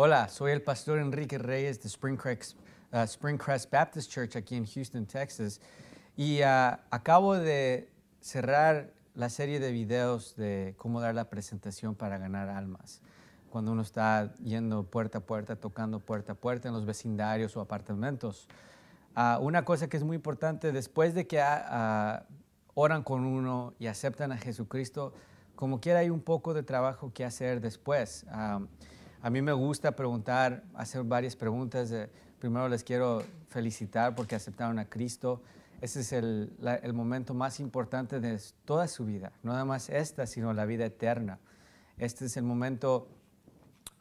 Hola, soy el pastor Enrique Reyes de Springcrest, uh, Baptist Church aquí en Houston, Texas. Y uh, acabo de cerrar la serie de videos de cómo dar la presentación para ganar almas. Cuando uno está yendo puerta a puerta, tocando puerta a puerta en los vecindarios o apartamentos. Uh, una cosa que es muy importante, después de que ah, oran con uno y aceptan a Jesucristo, como quiera hay un poco de trabajo que hacer después. Um, a mí me gusta preguntar, hacer varias preguntas. Eh, primero les quiero felicitar porque aceptaron a Cristo. Ese es el, momento más importante de toda su vida. No nada más esta, sino la vida eterna. Este es el momento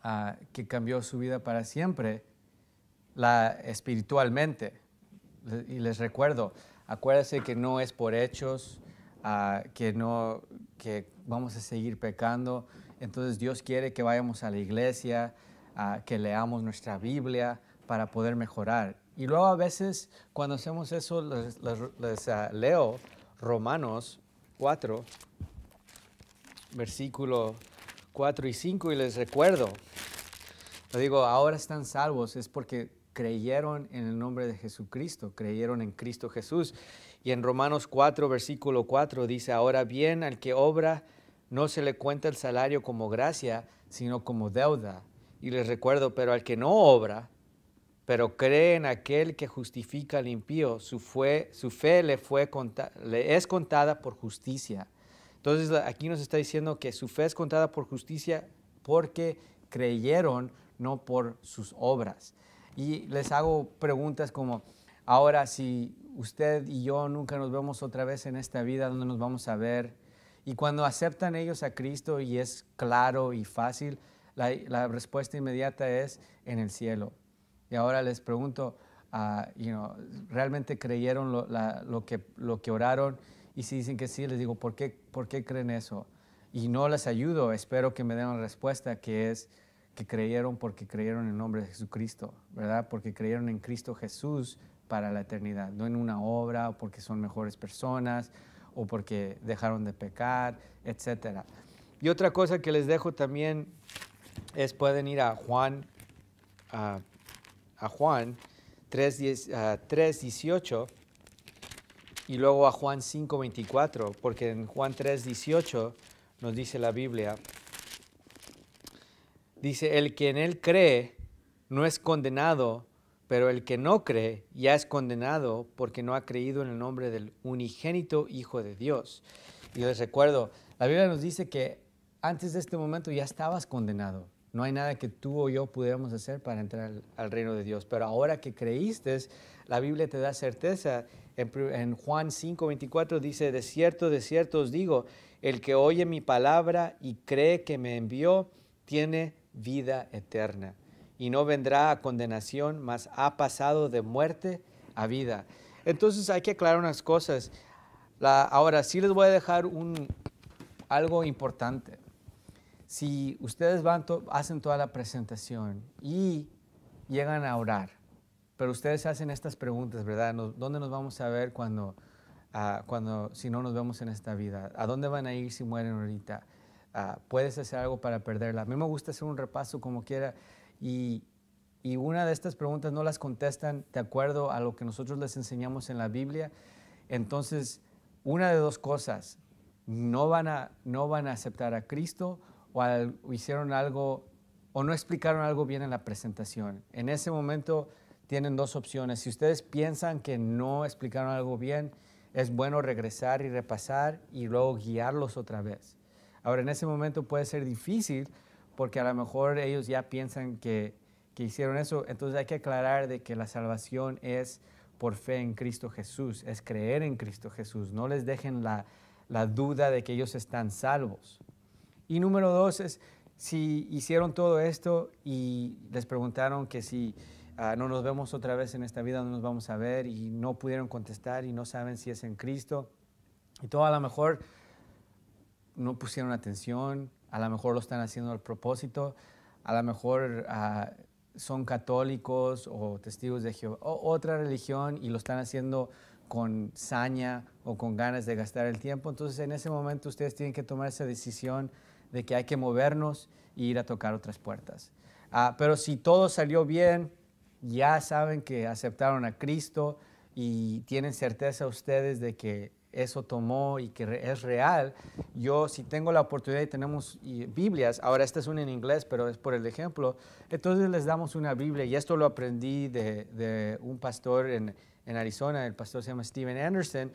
ah, que cambió su vida para siempre la, espiritualmente. Y les recuerdo, acuérdense que no es por hechos, ah, que, no, que vamos a seguir pecando entonces Dios quiere que vayamos a la iglesia, que leamos nuestra Biblia para poder mejorar. Y luego a veces cuando hacemos eso, les, ah, leo Romanos 4, versículo 4 y 5 y les recuerdo, lo digo, ahora están salvos, es porque creyeron en el nombre de Jesucristo, creyeron en Cristo Jesús. Y en Romanos 4, versículo 4 dice, ahora bien al que obra no se le cuenta el salario como gracia, sino como deuda. Y les recuerdo, pero al que no obra, pero cree en aquel que justifica al impío, su, fue, su fe le, fue le es contada por justicia. Entonces aquí nos está diciendo que su fe es contada por justicia porque creyeron, no por sus obras. Y les hago preguntas como, ahora si usted y yo nunca nos vemos otra vez en esta vida, ¿dónde nos vamos a ver? Y cuando aceptan ellos a Cristo y es claro y fácil, la, respuesta inmediata es en el cielo. Y ahora les pregunto, ah, ¿realmente creyeron lo, que, oraron? Y si dicen que sí, les digo, ¿por qué, creen eso? Y no les ayudo, espero que me den la respuesta, que es que creyeron porque creyeron en el nombre de Jesucristo, ¿verdad? Porque creyeron en Cristo Jesús para la eternidad, no en una obra, o porque son mejores personas, o porque dejaron de pecar, etc. Y otra cosa que les dejo también es pueden ir a Juan, a Juan 3.18 y luego a Juan 5.24, porque en Juan 3.18 nos dice la Biblia, dice, el que en él cree no es condenado, pero el que no cree ya es condenado porque no ha creído en el nombre del unigénito Hijo de Dios. Y les recuerdo, la Biblia nos dice que antes de este momento ya estabas condenado. No hay nada que tú o yo pudiéramos hacer para entrar al, reino de Dios. Pero ahora que creíste, la Biblia te da certeza. En, en Juan 5, dice, de cierto, de cierto os digo, el que oye mi palabra y cree que me envió, tiene vida eterna y no vendrá a condenación, mas ha pasado de muerte a vida. Entonces hay que aclarar unas cosas. La, ahora sí les voy a dejar un, algo importante. Si ustedes van hacen toda la presentación y llegan a orar, pero ustedes hacen estas preguntas, ¿verdad? ¿Dónde nos vamos a ver cuando, ah, cuando, si no nos vemos en esta vida? ¿A dónde van a ir si mueren ahorita? Ah, ¿Puedes hacer algo para perderla? A mí me gusta hacer un repaso como quiera y, una de estas preguntas no las contestan de acuerdo a lo que nosotros les enseñamos en la Biblia, entonces una de dos cosas, no van a, aceptar a Cristo o, hicieron algo o no explicaron algo bien en la presentación. En ese momento tienen dos opciones. Si ustedes piensan que no explicaron algo bien, es bueno regresar y repasar y luego guiarlos otra vez. Ahora, en ese momento puede ser difícil porque a lo mejor ellos ya piensan que, hicieron eso. Entonces hay que aclarar de que la salvación es por fe en Cristo Jesús, es creer en Cristo Jesús. No les dejen la, duda de que ellos están salvos. Y número dos es, si hicieron todo esto y les preguntaron que si ah, no nos vemos otra vez en esta vida, no nos vamos a ver y no pudieron contestar y no saben si es en Cristo, y todo a lo mejor no pusieron atención, a lo mejor lo están haciendo al propósito, a lo mejor ah, son católicos o testigos de Jehová, o otra religión y lo están haciendo con saña o con ganas de gastar el tiempo. Entonces en ese momento ustedes tienen que tomar esa decisión de que hay que movernos e ir a tocar otras puertas. Ah, pero si todo salió bien, ya saben que aceptaron a Cristo y tienen certeza ustedes de que eso tomó y que es real. Yo, si tengo la oportunidad y tenemos Biblias, ahora esta es una en inglés, pero es por el ejemplo, entonces les damos una Biblia y esto lo aprendí de, un pastor en, Arizona, el pastor se llama Steven Anderson,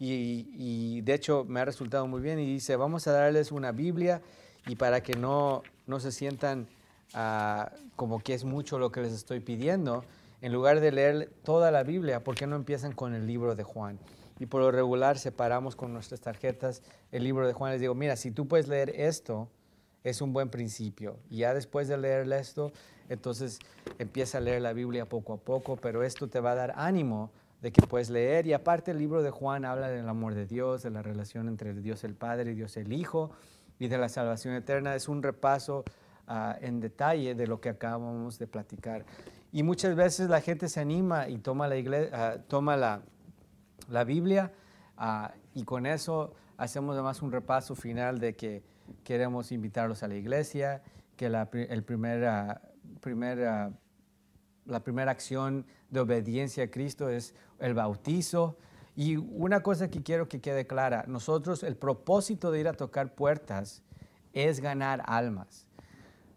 y, de hecho me ha resultado muy bien y dice, vamos a darles una Biblia y para que no, se sientan ah, como que es mucho lo que les estoy pidiendo, en lugar de leer toda la Biblia, ¿por qué no empiezan con el libro de Juan? y por lo regular separamos con nuestras tarjetas el libro de Juan. Les digo, mira, si tú puedes leer esto, es un buen principio. Y ya después de leer esto, entonces empieza a leer la Biblia poco a poco, pero esto te va a dar ánimo de que puedes leer. Y aparte el libro de Juan habla del amor de Dios, de la relación entre Dios el Padre y Dios el Hijo y de la salvación eterna. Es un repaso ah, en detalle de lo que acabamos de platicar. Y muchas veces la gente se anima y toma la, iglesia, ah, toma la, la Biblia ah, y con eso hacemos además un repaso final de que queremos invitarlos a la iglesia, que el primera ah, ah, la primera acción de obediencia a Cristo es el bautizo. Y una cosa que quiero que quede clara, nosotros el propósito de ir a tocar puertas es ganar almas.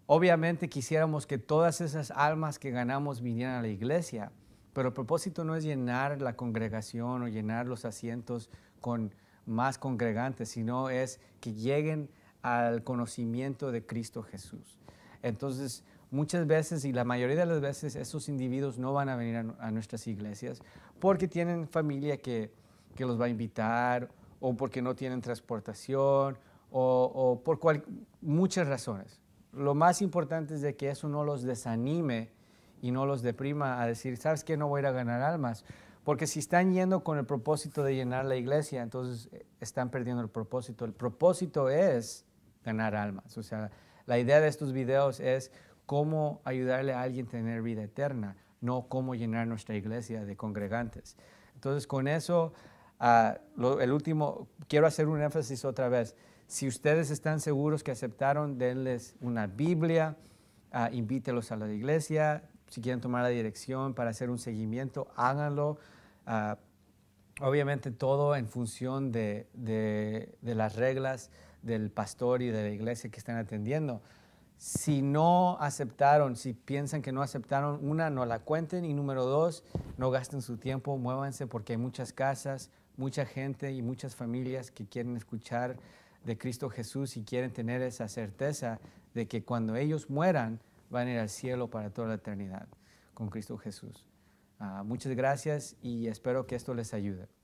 Obviamente quisiéramos que todas esas almas que ganamos vinieran a la iglesia, pero el propósito no es llenar la congregación o llenar los asientos con más congregantes, sino es que lleguen al conocimiento de Cristo Jesús. Entonces, muchas veces y la mayoría de las veces esos individuos no van a venir a, nuestras iglesias porque tienen familia que, los va a invitar o porque no tienen transportación o, por muchas razones. Lo más importante es de que eso no los desanime y no los deprima a decir, ¿sabes qué? No voy a ir a ganar almas. Porque si están yendo con el propósito de llenar la iglesia, entonces eh, están perdiendo el propósito. El propósito es ganar almas. O sea, la idea de estos videos es cómo ayudarle a alguien a tener vida eterna, no cómo llenar nuestra iglesia de congregantes. Entonces, con eso, ah, el último, quiero hacer un énfasis otra vez. Si ustedes están seguros que aceptaron, denles una Biblia, ah, invítelos a la iglesia, si quieren tomar la dirección para hacer un seguimiento, háganlo. Ah, obviamente todo en función de, las reglas del pastor y de la iglesia que están atendiendo. Si no aceptaron, si piensan que no aceptaron, una, no la cuenten y número dos, no gasten su tiempo, muévanse porque hay muchas casas, mucha gente y muchas familias que quieren escuchar de Cristo Jesús y quieren tener esa certeza de que cuando ellos mueran, van a ir al cielo para toda la eternidad con Cristo Jesús. Ah, muchas gracias y espero que esto les ayude.